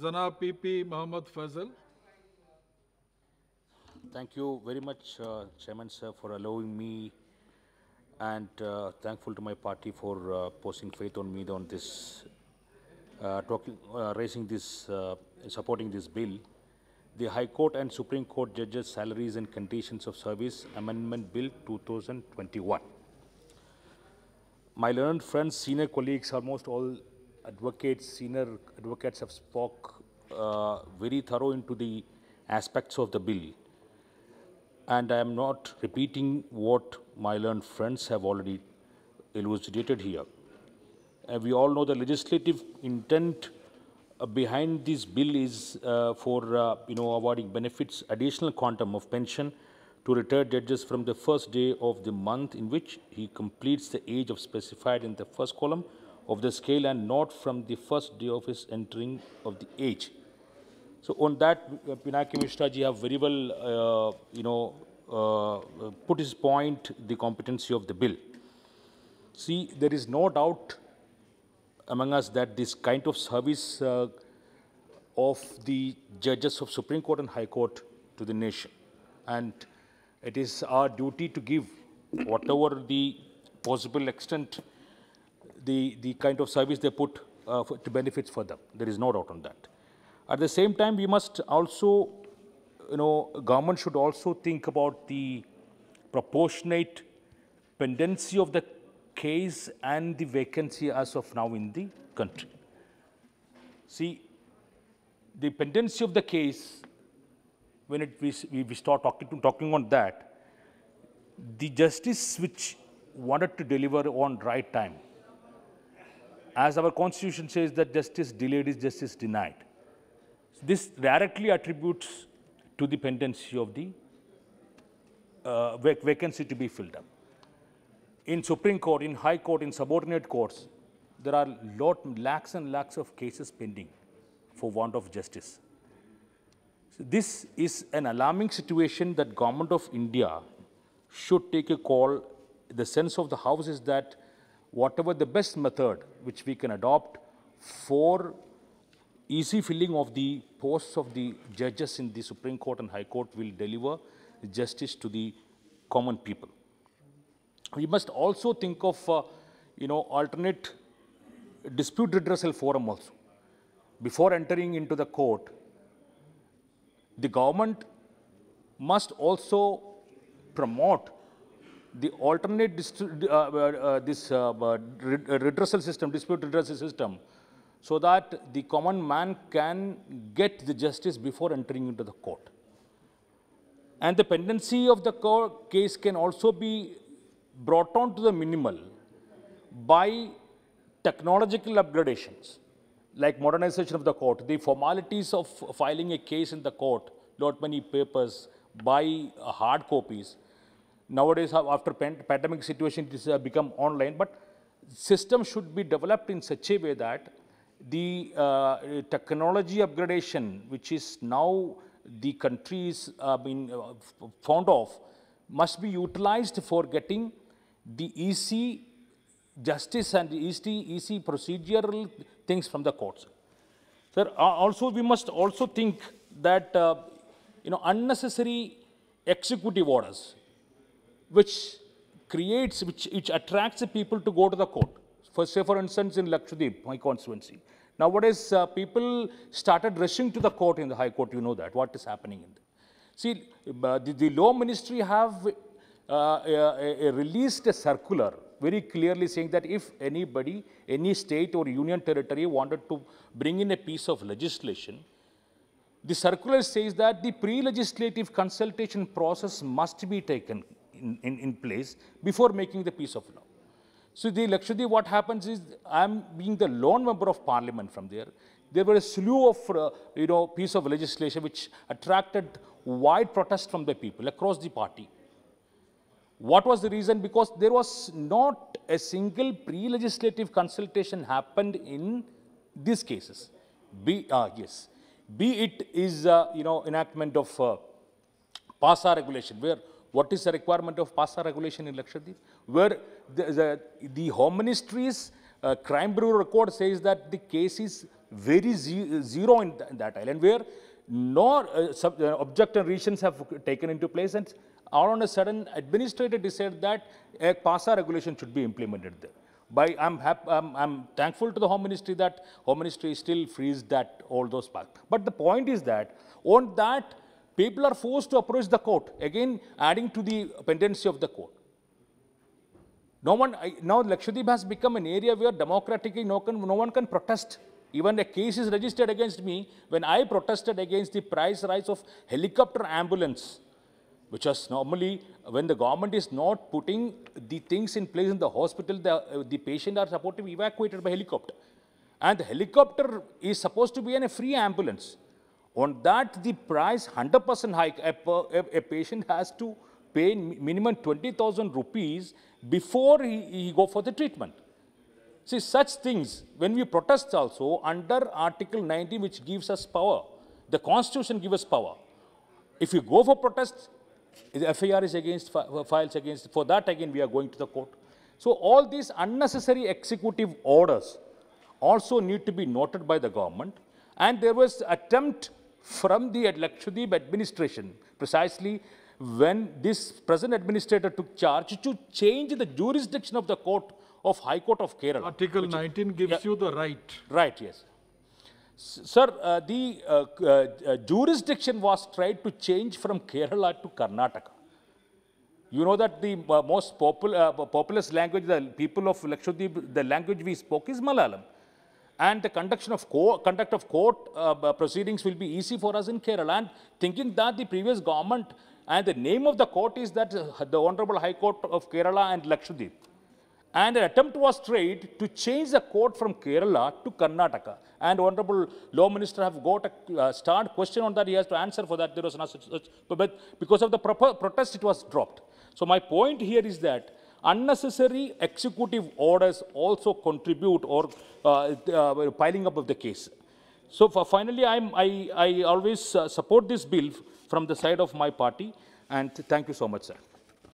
Zana PP Muhammad Fazal. Thank you very much, uh, Chairman sir, for allowing me and uh, thankful to my party for uh, posting faith on me on this, talking, uh, uh, raising this, uh, supporting this bill. The High Court and Supreme Court Judges Salaries and Conditions of Service Amendment Bill 2021. My learned friends, senior colleagues, almost all advocates, senior advocates have spoke uh, very thorough into the aspects of the bill. And I am not repeating what my learned friends have already elucidated here. Uh, we all know the legislative intent uh, behind this bill is uh, for uh, you know awarding benefits additional quantum of pension to retired judges from the first day of the month in which he completes the age of specified in the first column of the scale and not from the first day of his entering of the age. So on that, uh, Pinaki Mishra ji have very well, uh, you know, uh, put his point, the competency of the bill. See, there is no doubt among us that this kind of service uh, of the judges of Supreme Court and High Court to the nation. And it is our duty to give whatever the possible extent the, the kind of service they put uh, for, to benefits for them. There is no doubt on that. At the same time, we must also, you know, government should also think about the proportionate pendency of the case and the vacancy as of now in the country. See, the pendency of the case, when it, we, we start talking, talking on that, the justice which wanted to deliver on right time as our constitution says that justice delayed is justice denied. This directly attributes to the pendency of the uh, vac vacancy to be filled up. In Supreme Court, in High Court, in subordinate courts, there are lot, lakhs and lakhs of cases pending for want of justice. So this is an alarming situation that government of India should take a call. The sense of the house is that whatever the best method which we can adopt for easy filling of the posts of the judges in the Supreme Court and High Court will deliver justice to the common people. We must also think of, uh, you know, alternate dispute redressal forum also. Before entering into the court, the government must also promote the alternate uh, uh, uh, this redressal system, dispute redressal system, so that the common man can get the justice before entering into the court. And the pendency of the case can also be brought down to the minimal by technological upgradations, like modernization of the court, the formalities of filing a case in the court, not many papers, buy hard copies, Nowadays, after pandemic situation, this has uh, become online, but system should be developed in such a way that the uh, technology upgradation, which is now the country is uh, uh, fond of, must be utilized for getting the EC justice and the EC, EC procedural things from the courts. Sir, also we must also think that, uh, you know, unnecessary executive orders, which creates, which, which attracts people to go to the court. For, say, for instance, in Lakshadweep, my constituency. Now, uh, people started rushing to the court in the High Court. You know that, what is happening. In there. see, uh, the, the, law ministry have uh, released a circular very clearly saying that if anybody, any state or union territory wanted to bring in a piece of legislation, the circular says that the pre-legislative consultation process must be taken in, in, place before making the piece of law. So the Lakshadweep, what happens is I'm being the lone member of parliament from there. There were a slew of, uh, you know, piece of legislation which attracted wide protest from the people across the party. What was the reason? Because there was not a single pre-legislative consultation happened in these cases. Be, uh, yes, be it is, uh, you know, enactment of uh, PASA regulation where what is the requirement of PASA regulation in Lakshadweep? Where the, the, the Home Ministry's uh, crime bureau record says that the case is very zero in, th in, that island where no uh, sub, uh, object and reasons have taken into place and all on a sudden administrator decided that a PASA regulation should be implemented there. By, I'm, I'm, I'm thankful to the Home Ministry that Home Ministry still frees that all those parts. But the point is that on that people are forced to approach the court, again adding to the pendency of the court. No one, now Lakshadweep has become an area where democratically no, can, no one can protest. Even a case is registered against me when I protested against the price rise of helicopter ambulance, which was normally when the government is not putting the things in place in the hospital, the, uh, the patient are supposed to be evacuated by helicopter. And the helicopter is supposed to be in a free ambulance. On that, the price 100% hike, a, a, a, patient has to pay minimum 20,000 rupees before he, he go for the treatment. See, such things, when we protest also, under Article 19, which gives us power, the Constitution gives us power. If you go for protest, the FIR is against, uh, files against, for that again we are going to the court. So all these unnecessary executive orders also need to be noted by the government. And there was attempt from the Lakshadweep administration, precisely when this present administrator took charge to change the jurisdiction of the court of High Court of Kerala. Article 19 gives yeah, you the right. Right, yes. S sir, uh, the uh, uh, uh, jurisdiction was tried to change from Kerala to Karnataka. You know that the uh, most popul uh, populous language, the people of Lakshadweep, the language we spoke is Malayalam and the conduction of conduct of court uh, proceedings will be easy for us in Kerala. And thinking that the previous government and the name of the court is that uh, the Honorable High Court of Kerala and Lakshadweep. And an attempt was made to change the court from Kerala to Karnataka. And Honorable Law Minister have got a uh, question on that. He has to answer for that. There was no such, such, but because of the proper protest, it was dropped. So my point here is that unnecessary executive orders also contribute or uh, uh, piling up of the case. So finally, I'm, i I, always uh, support this bill from the side of my party. And thank you so much, sir.